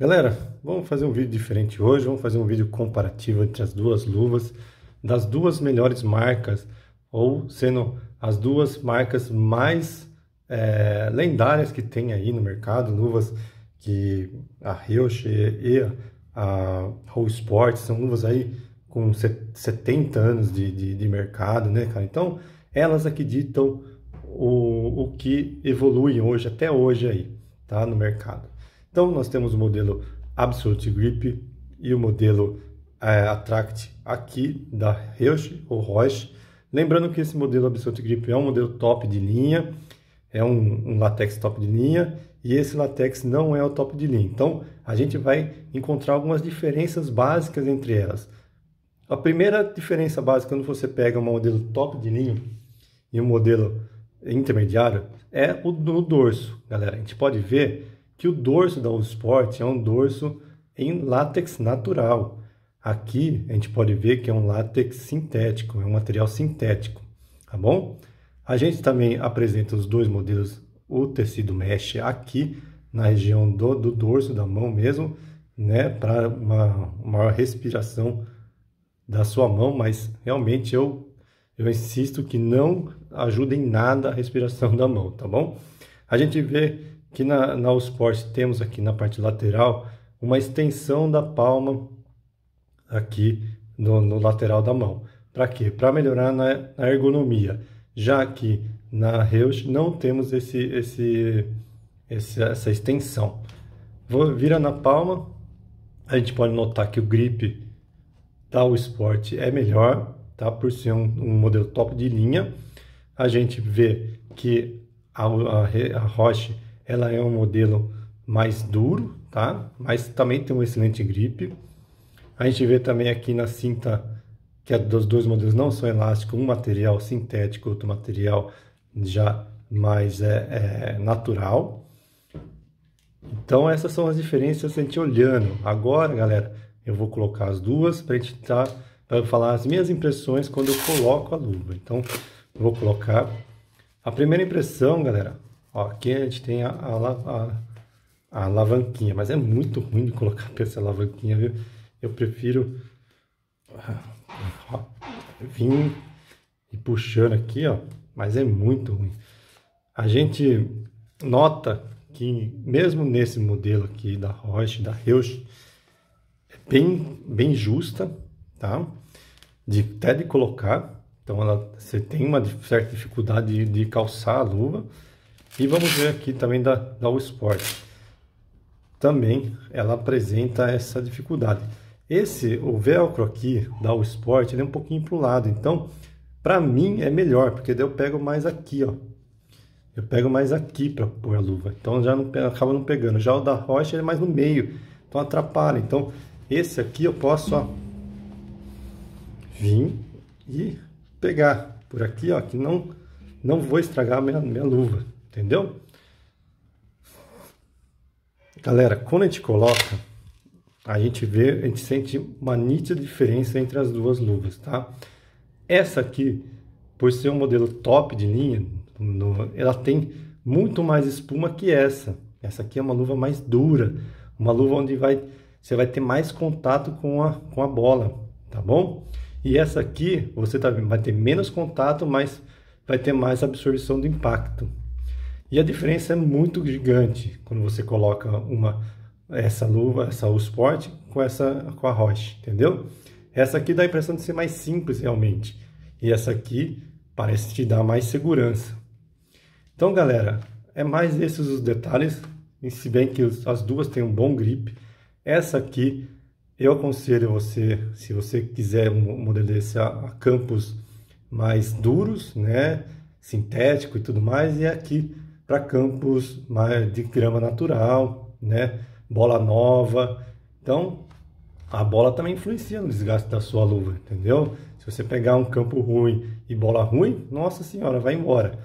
Galera, vamos fazer um vídeo diferente hoje, vamos fazer um vídeo comparativo entre as duas luvas das duas melhores marcas, ou sendo as duas marcas mais é, lendárias que tem aí no mercado, luvas que a Reusch e a Whole Sports são luvas aí com 70 anos de, de, de, mercado, né, cara? Então, elas acreditam o, o que evoluem hoje, até hoje aí, tá, no mercado. Então, nós temos o modelo Absolute Grip e o modelo é, Attract aqui da Roche, ou Roche. Lembrando que esse modelo Absolute Grip é um modelo top de linha, é um, um latex top de linha, e esse latex não é o top de linha. Então, a gente vai encontrar algumas diferenças básicas entre elas. A primeira diferença básica quando você pega um modelo top de linha e um modelo intermediário é o do dorso, galera. A gente pode ver que o dorso da Sport é um dorso em látex natural. Aqui a gente pode ver que é um látex sintético, é um material sintético, tá bom? A gente também apresenta os dois modelos, o tecido mesh aqui na região do, do dorso da mão mesmo, né, para uma maior respiração da sua mão, mas realmente eu eu insisto que não ajuda em nada a respiração da mão, tá bom? A gente vê que na, na Allsport temos aqui na parte lateral uma extensão da palma aqui no, no lateral da mão. Para quê? Para melhorar na, na, ergonomia. Já que na Reusch não temos esse, esse, esse, essa extensão. Vou, vira na palma, a gente pode notar que o grip da Sport é melhor, tá? por ser um, um modelo top de linha. A gente vê que a, a, a Roche ela é um modelo mais duro, tá? Mas também tem um excelente grip. A gente vê também aqui na cinta que os dois modelos não são elásticos, um material sintético, outro material já mais é, é, natural. Então essas são as diferenças a gente olhando. Agora, galera, eu vou colocar as duas para a gente tá, para falar as minhas impressões quando eu coloco a luva. Então, vou colocar a primeira impressão, galera. Ó, aqui a gente tem a, a, a, a alavanquinha, mas é muito ruim de colocar essa alavanquinha, viu? Eu prefiro ó, vir e puxando aqui, ó, mas é muito ruim. A gente nota que mesmo nesse modelo aqui da Roche, da Reusch, é bem, bem justa, tá? De, até de colocar, então ela, você tem uma certa dificuldade de, de calçar a luva, e vamos ver aqui também da, da All Sport. Também ela apresenta essa dificuldade. Esse, o velcro aqui da All Sport, ele é um pouquinho para o lado. Então, para mim é melhor, porque daí eu pego mais aqui, ó. Eu pego mais aqui para pôr a luva. Então, já não, acaba não pegando. Já o da Rocha, ele é mais no meio. Então, atrapalha. Então, esse aqui eu posso, ó, vir e pegar por aqui, ó, que não, não vou estragar a minha, minha luva. Entendeu? Galera, quando a gente coloca, a gente vê, a gente sente uma nítida diferença entre as duas luvas, tá? Essa aqui, por ser um modelo top de linha, no, ela tem muito mais espuma que essa. Essa aqui é uma luva mais dura, uma luva onde vai, você vai ter mais contato com a, com a bola, tá bom? E essa aqui, você tá, vai ter menos contato, mas vai ter mais absorção do impacto, e a diferença é muito gigante quando você coloca uma essa luva, essa U Sport com essa com a Roche, entendeu? Essa aqui dá a impressão de ser mais simples realmente. E essa aqui parece te dar mais segurança. Então, galera, é mais esses os detalhes, e se bem que as duas têm um bom grip. Essa aqui eu aconselho você, se você quiser um modelo desse a, a campos mais duros, né, sintético e tudo mais, e aqui para campos mais de grama natural, né? Bola nova. Então, a bola também influencia no desgaste da sua luva, entendeu? Se você pegar um campo ruim e bola ruim, nossa senhora, vai embora.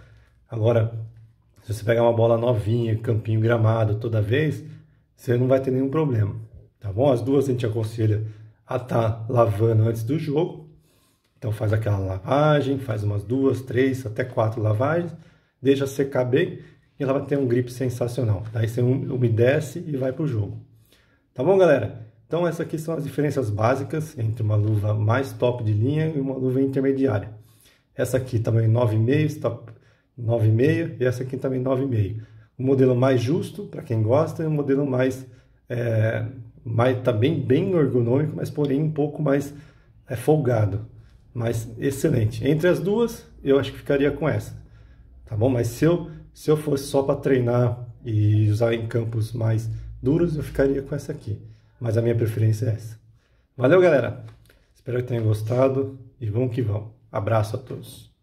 Agora, se você pegar uma bola novinha, campinho gramado toda vez, você não vai ter nenhum problema, tá bom? As duas a gente aconselha a estar tá lavando antes do jogo. Então faz aquela lavagem, faz umas duas, três, até quatro lavagens, deixa secar bem e ela vai ter um grip sensacional. Daí você umedece e vai para o jogo. Tá bom, galera? Então essas aqui são as diferenças básicas entre uma luva mais top de linha e uma luva intermediária. Essa aqui também 9,5, top 9,5 e essa aqui também 9,5. O modelo mais justo para quem gosta e um modelo mais, é, também tá bem ergonômico, mas porém um pouco mais é, folgado, mas excelente. Entre as duas, eu acho que ficaria com essa, tá bom? Mas se eu se eu fosse só para treinar e usar em campos mais duros, eu ficaria com essa aqui. Mas a minha preferência é essa. Valeu, galera! Espero que tenham gostado e vamos que vamos. Abraço a todos.